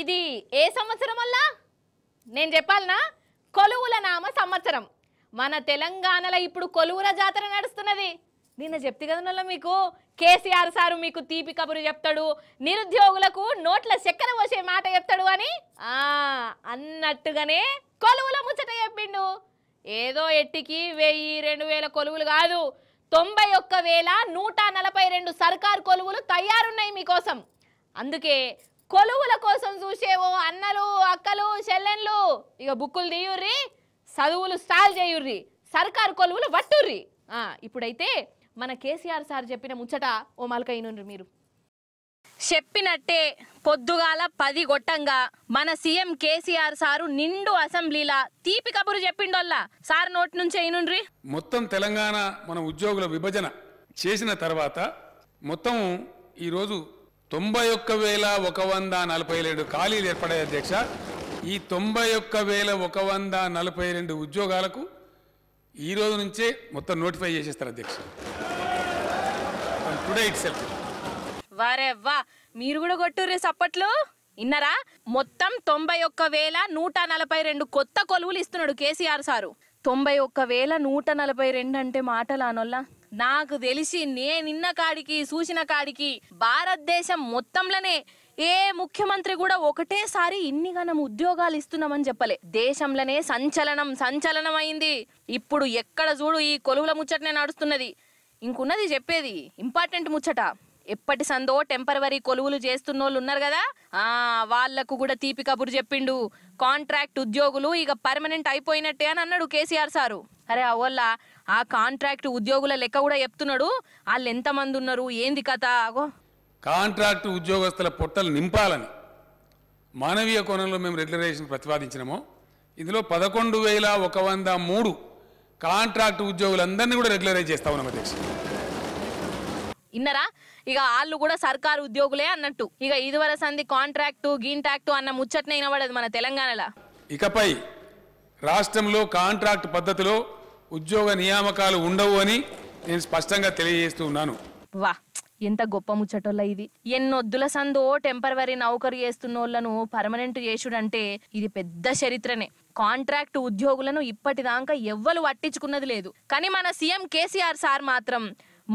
ఇది ఏ సంవత్సరం వల్ల నేను చెప్పాలనా కొలువుల నామ సంవత్సరం మన తెలంగాణలో ఇప్పుడు కొలువుల జాతర నడుస్తున్నది నిన్న చెప్తే కదా మీకు కేసీఆర్ సారు మీకు తీపి కబురు చెప్తాడు నిరుద్యోగులకు నోట్ల చక్కెర పోసే మాట చెప్తాడు అని అన్నట్టుగానే కొలువుల ముచ్చట చెప్పిండు ఏదో ఎట్టికి వెయ్యి రెండు వేల కొలువులు కాదు తొంభై ఒక్క వేల నూట నలభై రెండు సర్కార్ కొలువులు తయారున్నాయి మీకోసం అందుకే కొలువుల కోసం చూసేవో అన్నలు అక్కలు చెల్లెన్లు ఇక బుక్కులు తీయుర్రి చదువులు స్టాల్ చేయుర్రి సర్కారు కొలువులు వట్టుర్రి ఇప్పుడైతే మన కేసీఆర్ సార్ చెప్పిన ముచ్చట ఓ మలకైనుండ్రి మీరు చెప్పినట్టే పొద్దుగాల పది గొట్టంగా మన సీఎం కేసీఆర్ సారు నిండు అసెంబ్లీలా తీపి కబురు చెప్పిండోల్లా సార్ నోటి నుంచి అయినుండ్రి మొత్తం తెలంగాణ మన ఉద్యోగుల విభజన చేసిన తర్వాత మొత్తం ఈరోజు తొంభై ఒక్క వేల ఒక వంద నలభై రెండు ఖాళీలు ఏర్పడాయి అధ్యక్ష ఈ తొంభై ఒక్క వేల ఒక వంద నలభై రెండు ఉద్యోగాలకు ఈరోజు నుంచే మొత్తం నోటిఫై చేసేస్తారు అధ్యక్ష టుడే ఇట్ సెల్ఫ్ వా మీరు కూడా కొట్టుర్రే సప్పట్లు ఇన్నరా మొత్తం తొంభై ఒక్క వేల నూట నలభై రెండు కొత్త కొలువులు ఇస్తున్నాడు కేసీఆర్ సారు తొంభై ఒక్క వేల నూట నలభై రెండు అంటే మాటలు అనొల్లా నాకు తెలిసి నేనిన్న కాడికి చూసిన కాడికి భారతదేశం మొత్తంలోనే ఏ ముఖ్యమంత్రి కూడా ఒకటేసారి ఇన్ని గణం ఉద్యోగాలు ఇస్తున్నామని చెప్పలే దేశంలోనే సంచలనం సంచలనం అయింది ఇప్పుడు ఎక్కడ చూడు ఈ కొలువుల ముచ్చటనే నడుస్తున్నది ఇంకున్నది చెప్పేది ఇంపార్టెంట్ ముచ్చట ఎప్పటి సందో టెంపరవరీ కొలువులు చేస్తున్న వాళ్ళు ఉన్నారు కదా వాళ్లకు కూడా తీపి కబురు చెప్పిండు కాంట్రాక్ట్ ఉద్యోగులు ఇక పర్మనెంట్ అయిపోయినట్టే అని అన్నాడు కేసీఆర్ సారు అరే అవల్ల ఆ కాంట్రాక్ట్ ఉద్యోగుల లెక్క కూడా చెప్తున్నాడు వాళ్ళు ఎంతమంది ఉన్నారు ఏంది కథ కాంట్రాక్ట్ ఉద్యోగస్తుల పొట్టలు నింపాలని మానవీయ కోణంలో మేము రెగ్యులరేషన్ ప్రతిపాదించినాము ఇందులో పదకొండు వేల ఒక వంద మూడు కాంట్రాక్ట్ ఉద్యోగులందరినీ కూడా రెగ్యులరైజ్ చేస్తా ఉన్నాం అధ్యక్షుడు ఇన్నరా ఇక వాళ్ళు కూడా సర్కారు ఉద్యోగులే అన్నట్టు ఇక ఇదివర సంధి కాంట్రాక్టు గీంటాక్టు అన్న ముచ్చట్నే వినబడదు మన తెలంగాణలో ఇకపై రాష్ట్రంలో కాంట్రాక్ట్ పద్ధతిలో ఉద్యోగ నియామకాలు ఉండవు అని నేను స్పష్టంగా తెలియజేస్తూ ఉన్నాను వా ఎంత గొప్ప ముచ్చటోళ్ళ ఇది ఎన్నొద్దుల సందో టెంపరవరీ నౌకరు చేస్తున్నోళ్లను పర్మనెంట్ చేసుడంటే ఇది పెద్ద చరిత్రనే కాంట్రాక్ట్ ఉద్యోగులను ఇప్పటిదాకా ఎవ్వరు పట్టించుకున్నది లేదు కానీ మన సీఎం కేసీఆర్ సార్ మాత్రం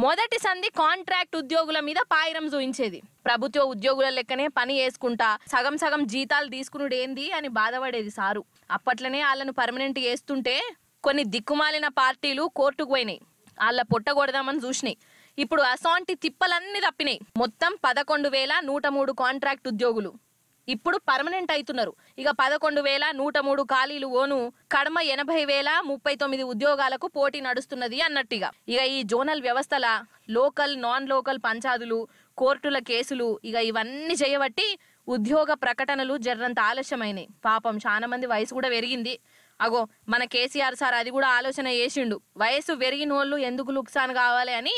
మొదటి సంధి కాంట్రాక్ట్ ఉద్యోగుల మీద పాయిరం చూయించేది ప్రభుత్వ ఉద్యోగుల లెక్కనే పని వేసుకుంటా సగం సగం జీతాలు తీసుకునుడు ఏంది అని బాధపడేది సారు అప్పట్లనే వాళ్ళను పర్మనెంట్ చేస్తుంటే కొన్ని దిక్కుమాలిన పార్టీలు కోర్టుకు పోయినాయి వాళ్ళ పొట్టగొడదామని చూసినాయి ఇప్పుడు అసోంటి తిప్పలన్నీ తప్పినాయి మొత్తం పదకొండు వేల నూట మూడు కాంట్రాక్ట్ ఉద్యోగులు ఇప్పుడు పర్మనెంట్ అవుతున్నారు ఇక పదకొండు వేల నూట మూడు ఖాళీలు ఓను కడమ ఎనభై వేల ముప్పై తొమ్మిది ఉద్యోగాలకు పోటీ నడుస్తున్నది అన్నట్టుగా ఇక ఈ జోనల్ వ్యవస్థల లోకల్ నాన్ లోకల్ పంచాదులు కోర్టుల కేసులు ఇక ఇవన్నీ చేయబట్టి ఉద్యోగ ప్రకటనలు జర్రంత ఆలస్యమైనాయి పాపం చాలా మంది వయసు కూడా పెరిగింది అగో మన కేసీఆర్ సార్ అది కూడా ఆలోచన చేసిండు వయసు పెరిగిన వాళ్ళు ఎందుకు లుక్సాన్ కావాలి అని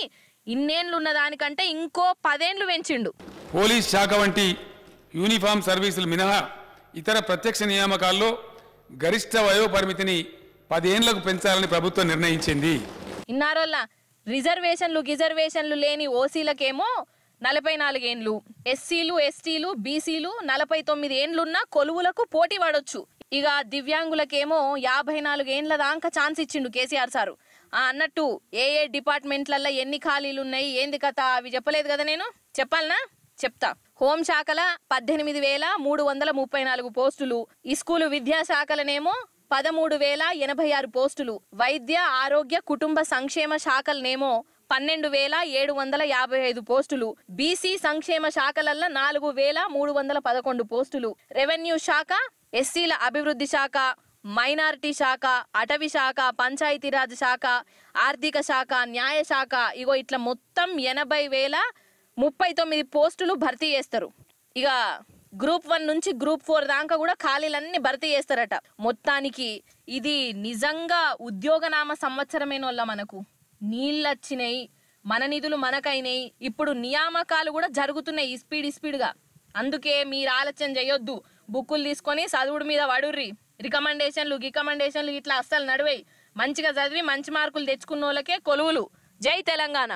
ఇన్నేళ్ళు ఉన్న దానికంటే ఇంకో పదేండ్లు పెంచిండు పోలీస్ శాఖ వంటి యూనిఫామ్ సర్వీసులు మినహా ఇతర ప్రత్యక్ష నియామకాల్లో గరిష్ట వయోపరిమితిని పదేండ్లకు పెంచాలని ప్రభుత్వం నిర్ణయించింది ఇన్నారోళ్ళ రిజర్వేషన్లు గిజర్వేషన్లు లేని ఓసీలకేమో నలభై నాలుగేండ్లు ఎస్సీలు ఎస్టీలు బీసీలు నలభై తొమ్మిది ఏండ్లున్న కొలువులకు పోటీ పడొచ్చు ఇక దివ్యాంగులకేమో యాభై నాలుగేండ్ల దాకా ఛాన్స్ ఇచ్చిండు కేసీఆర్ సారు అన్నట్టు ఏ ఏ డిపార్ట్మెంట్లలో ఎన్ని ఖాళీలు ఉన్నాయి ఏంది కథ అవి చెప్పలేదు కదా నేను చెప్పాలనా చెప్తా హోంశాఖల పద్దెనిమిది వేల మూడు వందల ముప్పై నాలుగు పోస్టులు ఇస్కూలు విద్యాశాఖలనేమో పదమూడు వేల ఎనభై ఆరు పోస్టులు వైద్య ఆరోగ్య కుటుంబ సంక్షేమ శాఖలనేమో పన్నెండు వేల ఏడు వందల యాభై ఐదు పోస్టులు బీసీ సంక్షేమ శాఖలల్ల నాలుగు వేల మూడు వందల పదకొండు పోస్టులు రెవెన్యూ శాఖ ఎస్సీల అభివృద్ధి శాఖ మైనారిటీ శాఖ అటవీ శాఖ పంచాయతీరాజ్ శాఖ ఆర్థిక శాఖ న్యాయ శాఖ ఇగో ఇట్లా మొత్తం ఎనభై వేల ముప్పై తొమ్మిది పోస్టులు భర్తీ చేస్తారు ఇక గ్రూప్ వన్ నుంచి గ్రూప్ ఫోర్ దాకా కూడా ఖాళీలన్నీ భర్తీ చేస్తారట మొత్తానికి ఇది నిజంగా ఉద్యోగనామ సంవత్సరమైన వాళ్ళ మనకు నీళ్ళొచ్చినాయి మన నిధులు మనకైనాయి ఇప్పుడు నియామకాలు కూడా జరుగుతున్నాయి స్పీడ్ స్పీడ్గా అందుకే మీరు ఆలోచన చేయొద్దు బుక్కులు తీసుకొని చదువుడు మీద వడుర్రి రికమెండేషన్లు రికమెండేషన్లు ఇట్లా అస్సలు నడివాయి మంచిగా చదివి మంచి మార్కులు తెచ్చుకున్న వాళ్ళకే కొలువులు జై తెలంగాణ